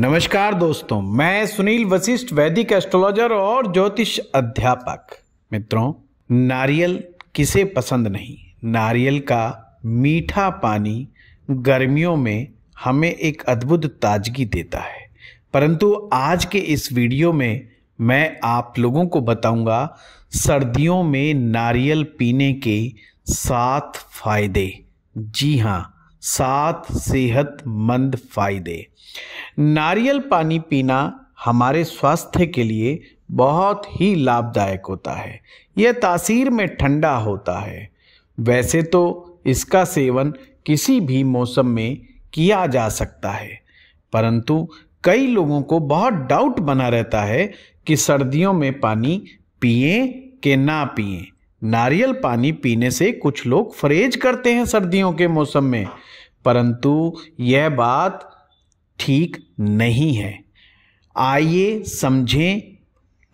नमस्कार दोस्तों मैं सुनील वशिष्ठ वैदिक एस्ट्रोलॉजर और ज्योतिष अध्यापक मित्रों नारियल किसे पसंद नहीं नारियल का मीठा पानी गर्मियों में हमें एक अद्भुत ताजगी देता है परंतु आज के इस वीडियो में मैं आप लोगों को बताऊंगा सर्दियों में नारियल पीने के सात फायदे जी हाँ सात सेहतमंद फायदे नारियल पानी पीना हमारे स्वास्थ्य के लिए बहुत ही लाभदायक होता है यह तासीर में ठंडा होता है वैसे तो इसका सेवन किसी भी मौसम में किया जा सकता है परंतु कई लोगों को बहुत डाउट बना रहता है कि सर्दियों में पानी पिए कि ना पिए नारियल पानी पीने से कुछ लोग फरेज करते हैं सर्दियों के मौसम में परंतु यह बात ठीक नहीं है आइए समझें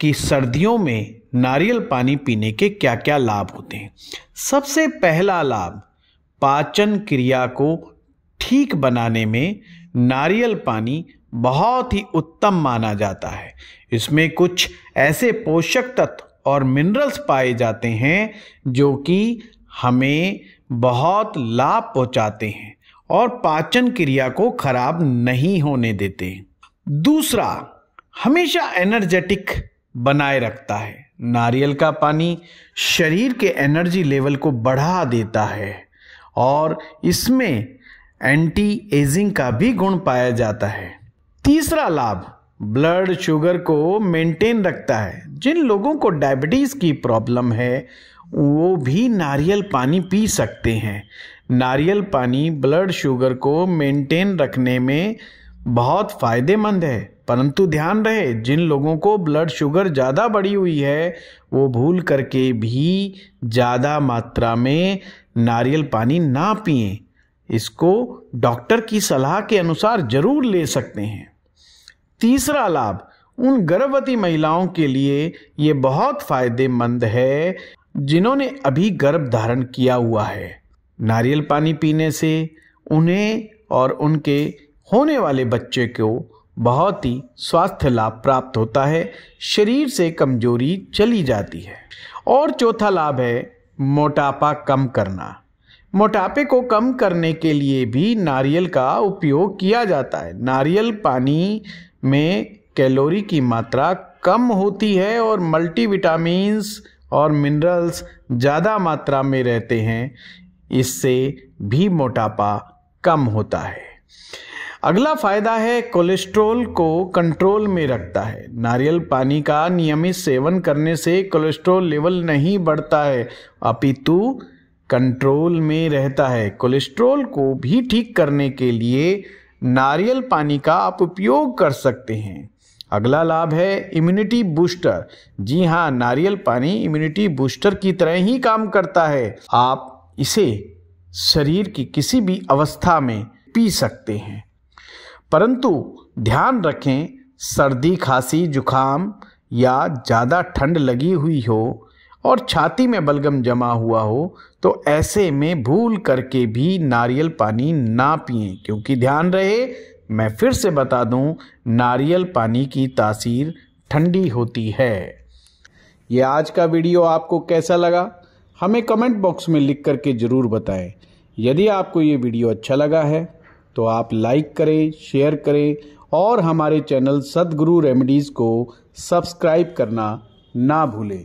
कि सर्दियों में नारियल पानी पीने के क्या क्या लाभ होते हैं सबसे पहला लाभ पाचन क्रिया को ठीक बनाने में नारियल पानी बहुत ही उत्तम माना जाता है इसमें कुछ ऐसे पोषक तत्व और मिनरल्स पाए जाते हैं जो कि हमें बहुत लाभ पहुंचाते हैं और पाचन क्रिया को खराब नहीं होने देते दूसरा हमेशा एनर्जेटिक बनाए रखता है नारियल का पानी शरीर के एनर्जी लेवल को बढ़ा देता है और इसमें एंटी एजिंग का भी गुण पाया जाता है तीसरा लाभ ब्लड शुगर को मेंटेन रखता है जिन लोगों को डायबिटीज़ की प्रॉब्लम है वो भी नारियल पानी पी सकते हैं नारियल पानी ब्लड शुगर को मेंटेन रखने में बहुत फ़ायदेमंद है परंतु ध्यान रहे जिन लोगों को ब्लड शुगर ज़्यादा बढ़ी हुई है वो भूल करके भी ज़्यादा मात्रा में नारियल पानी ना पिए इसको डॉक्टर की सलाह के अनुसार ज़रूर ले सकते हैं तीसरा लाभ उन गर्भवती महिलाओं के लिए ये बहुत फायदेमंद है जिन्होंने अभी गर्भ धारण किया हुआ है नारियल पानी पीने से उन्हें और उनके होने वाले बच्चे को बहुत ही स्वास्थ्य लाभ प्राप्त होता है शरीर से कमजोरी चली जाती है और चौथा लाभ है मोटापा कम करना मोटापे को कम करने के लिए भी नारियल का उपयोग किया जाता है नारियल पानी में कैलोरी की मात्रा कम होती है और मल्टीविटामस और मिनरल्स ज़्यादा मात्रा में रहते हैं इससे भी मोटापा कम होता है अगला फायदा है कोलेस्ट्रॉल को कंट्रोल में रखता है नारियल पानी का नियमित सेवन करने से कोलेस्ट्रॉल लेवल नहीं बढ़ता है अपितु कंट्रोल में रहता है कोलेस्ट्रॉल को भी ठीक करने के लिए नारियल पानी का आप उपयोग कर सकते हैं अगला लाभ है इम्यूनिटी बूस्टर जी हाँ नारियल पानी इम्यूनिटी बूस्टर की तरह ही काम करता है आप इसे शरीर की किसी भी अवस्था में पी सकते हैं परंतु ध्यान रखें सर्दी खांसी जुखाम या ज़्यादा ठंड लगी हुई हो और छाती में बलगम जमा हुआ हो तो ऐसे में भूल करके भी नारियल पानी ना पिए क्योंकि ध्यान रहे मैं फिर से बता दूं नारियल पानी की तासीर ठंडी होती है ये आज का वीडियो आपको कैसा लगा हमें कमेंट बॉक्स में लिख करके ज़रूर बताएं यदि आपको ये वीडियो अच्छा लगा है तो आप लाइक करें शेयर करें और हमारे चैनल सदगुरु रेमेडीज़ को सब्सक्राइब करना ना भूलें